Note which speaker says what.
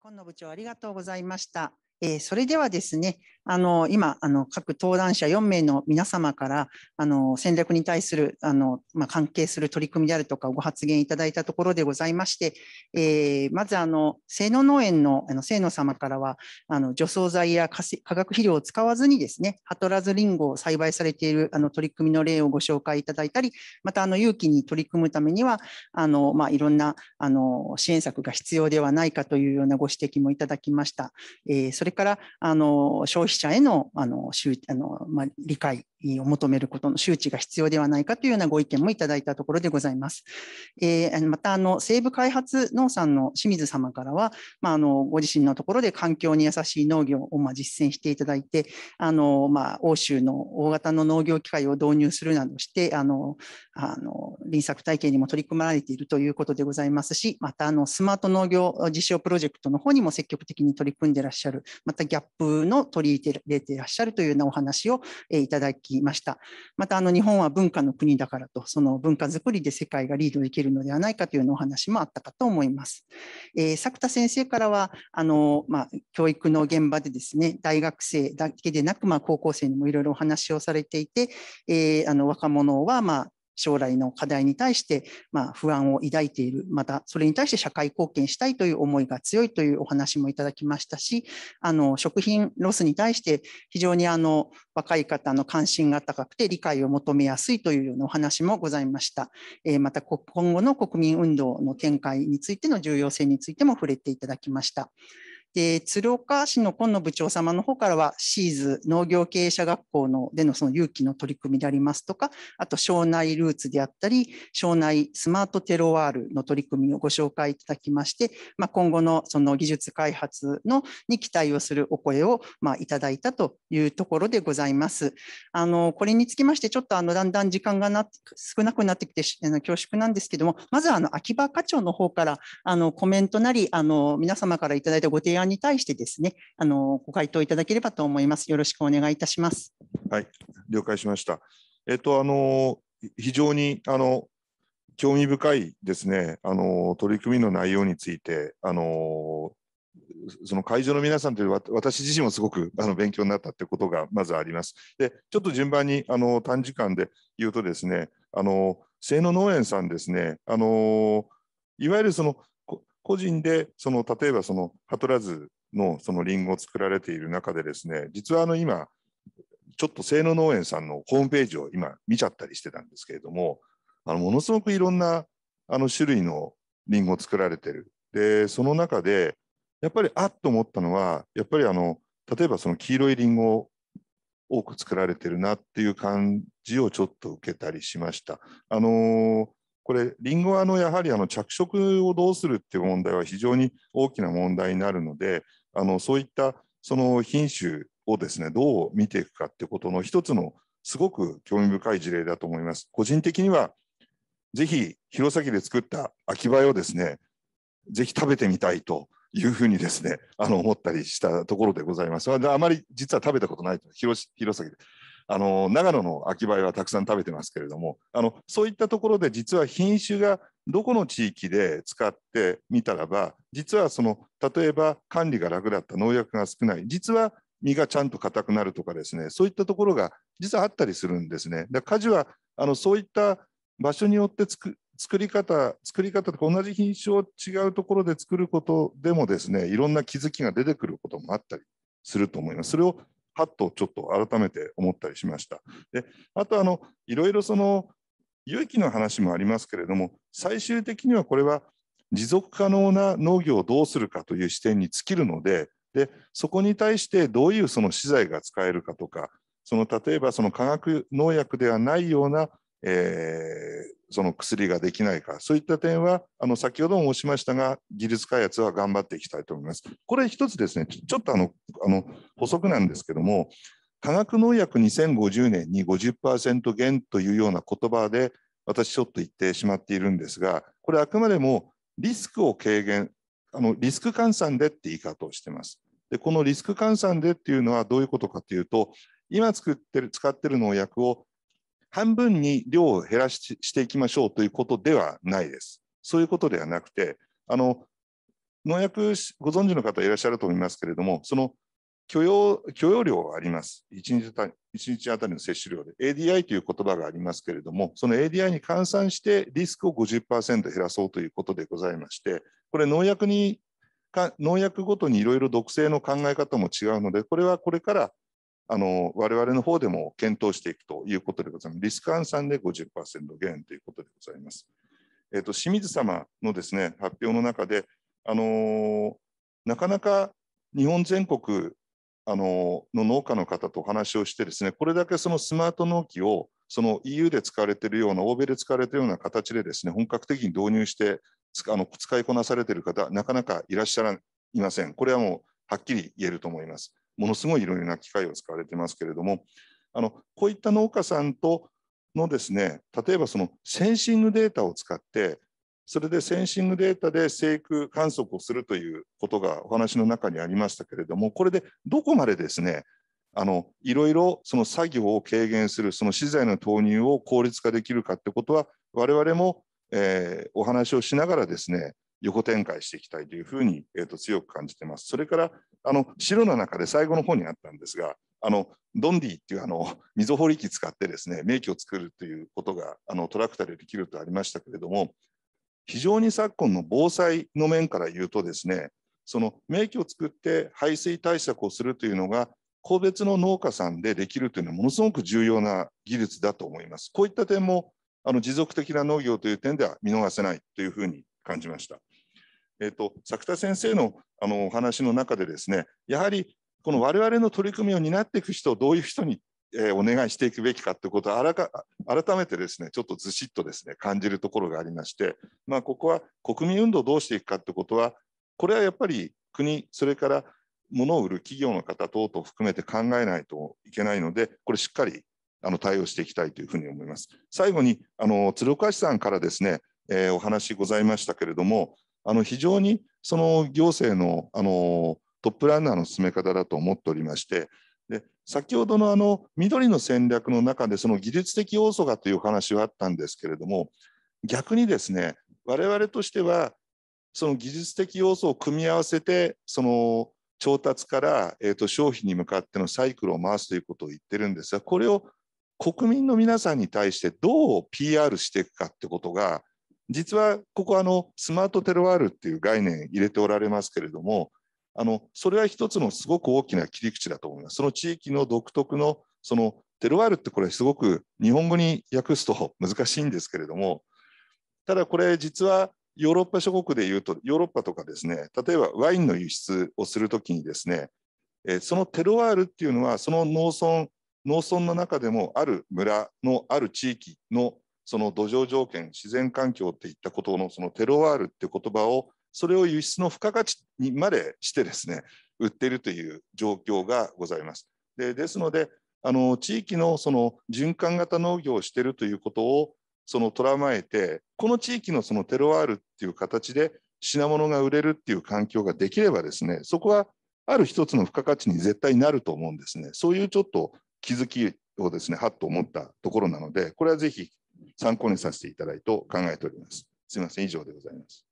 Speaker 1: 今野部長ありがとうございました。えー、それではですね、あの今あの各登壇者4名の皆様からあの戦略に対するあの、まあ、関係する取り組みであるとかご発言いただいたところでございまして、えー、まずあの清野農園のあの清野様からはあの除草剤や化学肥料を使わずにですねハトラズリンゴを栽培されているあの取り組みの例をご紹介いただいたりまたあの勇気に取り組むためにはあの、まあ、いろんなあの支援策が必要ではないかというようなご指摘もいただきました。えー、それからあの消費者へのあのあの、まあ、理解を求めることの周知が必要ではないかというようなご意見もいただいたところでございます。えー、またあの西部開発農産の清水様からは、まあ、あのご自身のところで環境に優しい農業をまあ実践していただいてあの、まあ、欧州の大型の農業機械を導入するなどしてあのあの輪作体験にも取り組まれているということでございますしまたあのスマート農業実証プロジェクトの方にも積極的に取り組んでいらっしゃるまたギャップの取り入れてれてらっしゃるというようなお話を、えいただきました。またあの日本は文化の国だからと、その文化づくりで世界がリードできるのではないかというようなお話もあったかと思います。えー、作田先生からはあの、まあ、教育の現場でですね、大学生だけでなく、まあ、高校生にもいろいろお話をされていて、えー、あの若者は、まあ、将来の課題に対して、まあ、不安を抱いている、またそれに対して社会貢献したいという思いが強いというお話もいただきましたし、あの食品ロスに対して非常にあの若い方の関心が高くて理解を求めやすいというようなお話もございました。えー、また今後の国民運動の展開についての重要性についても触れていただきました。で鶴岡市の今野部長様の方からはシーズ農業経営者学校のでのその勇気の取り組みでありますとかあと庄内ルーツであったり庄内スマートテロワールの取り組みをご紹介いただきまして、まあ、今後のその技術開発のに期待をするお声をまあいただいたというところでございます。あのこれにつきましてちょっとあのだんだん時間がな少なくなってきて恐縮なんですけどもまずあの秋葉課長の方からあのコメントなりあの皆様からいただいたご提案提案に対してですね、あのご回答いただければと思います。よろしくお願いいたします。
Speaker 2: はい、了解しました。えっとあの非常にあの興味深いですね。あの取り組みの内容についてあのその会場の皆さんという私自身もすごくあの勉強になったということがまずあります。でちょっと順番にあの短時間で言うとですねあの清野農園さんですねあのいわゆるその個人でその例えばそのハトラズのそのリンゴを作られている中でですね実はあの今ちょっと清野農園さんのホームページを今見ちゃったりしてたんですけれどもあのものすごくいろんなあの種類のリンゴを作られてるでその中でやっぱりあっと思ったのはやっぱりあの例えばその黄色いリンゴを多く作られてるなっていう感じをちょっと受けたりしました。あのこれリンゴはあのやはりあの着色をどうするっていう問題は非常に大きな問題になるのであのそういったその品種をですねどう見ていくかってことの一つのすごく興味深い事例だと思います。個人的にはぜひ弘前で作った秋葉をですねぜひ食べてみたいというふうにですねあの思ったりしたところでございます。あまり実は食べたことないと弘前であの長野の秋葉はたくさん食べてますけれどもあのそういったところで実は品種がどこの地域で使ってみたらば実はその例えば管理が楽だった農薬が少ない実は実がちゃんと硬くなるとかですねそういったところが実はあったりするんですね。で、果樹はあのそういった場所によって作り方作り方と同じ品種を違うところで作ることでもですねいろんな気づきが出てくることもあったりすると思います。それをはっとちょっと改めて思ったりしました。であとあのいろいろその有機の話もありますけれども最終的にはこれは持続可能な農業をどうするかという視点に尽きるのででそこに対してどういうその資材が使えるかとかその例えばその化学農薬ではないような、えー、その薬ができないか、そういった点は、あの先ほども申しましたが、技術開発は頑張っていきたいと思います。これ一つですね、ちょっとあのあの補足なんですけども、化学農薬2050年に50%減というような言葉で、私ちょっと言ってしまっているんですが、これあくまでもリスクを軽減、あのリスク換算でって言い方をしてます。で、このリスク換算でっていうのはどういうことかというと、今作ってる使ってる農薬を半分に量を減らししていきましょうということではないです。そういうことではなくて、あの農薬、ご存知の方いらっしゃると思いますけれども、その許容許容量があります。1日た1日あたりの摂取量で、ADI という言葉がありますけれども、その ADI に換算してリスクを50%減らそうということでございまして、これ農薬に、農薬ごとにいろいろ毒性の考え方も違うので、これはこれからあの我々の方でも検討していくということでございます。リスク換算で50%減ということでございます。えっと清水様のですね発表の中で、あのー、なかなか日本全国、あのー、の農家の方とお話をしてですねこれだけそのスマート農機をその EU で使われているような欧米で使われているような形でですね本格的に導入してあの使いこなされている方なかなかいらっしゃらいません。これはもうはっきり言えると思います。ものすごいいろいろな機械を使われてますけれどもあのこういった農家さんとのですね例えばそのセンシングデータを使ってそれでセンシングデータで生育観測をするということがお話の中にありましたけれどもこれでどこまでですねあのいろいろその作業を軽減するその資材の投入を効率化できるかってことは我々も、えー、お話をしながらですね横展開していきたいというふうに、えー、と強く感じてます。それからあの白の中で最後の方にあったんですがあのドンディっていうあの溝掘り機使ってですね名機を作るということがあのトラクタでできるとありましたけれども非常に昨今の防災の面から言うとですねその名機を作って排水対策をするというのが個別の農家さんでできるというのはものすごく重要な技術だと思います。こういった点もあの持続的な農業という点では見逃せないというふうに感じました。えっと、作田先生のあのお話の中でですねやはりこの我々の取り組みを担っていく人をどういう人に、えー、お願いしていくべきかということを改めてですねちょっとずしっとですね感じるところがありまして、まあ、ここは国民運動をどうしていくかということはこれはやっぱり国それから物を売る企業の方等々含めて考えないといけないのでこれしっかりあの対応していきたいというふうに思います。最後にあの鶴岡市さんからですね、えー、お話ございましたけれどもあの非常にその行政のあのトップランナーの進め方だと思っておりまして、で先ほどのあの緑の戦略の中でその技術的要素がという話はあったんですけれども逆にですね我々としてはその技術的要素を組み合わせてその調達から、えー、と消費に向かってのサイクルを回すということを言ってるんですがこれを国民の皆さんに対してどう PR していくかってことが実はここあのスマートテロワールっていう概念入れておられますけれどもあのそれは一つのすごく大きな切り口だと思います。その地域の独特のそのテロワールってこれすごく日本語に訳すと 難しいんですけれどもただこれ実はヨーロッパ諸国でいうとヨーロッパとかですね例えばワインの輸出をするときにですねそのテロワールっていうのはその農村農村の中でもある村のある地域のその土壌条件自然環境っていったことのそのテロワールって言葉をそれを輸出の付加価値にまでしてですね売っているという状況がございます。でですのであの地域のその循環型農業をしているということをその捉まえてこの地域のそのテロワールっていう形で品物が売れるっていう環境ができればですねそこはある一つの付加価値に絶対になると思うんですねそういうちょっと気づきをですねはっと思ったところなのでこれはぜひ参考にさせていただいと考えております。すみません、以上でございます。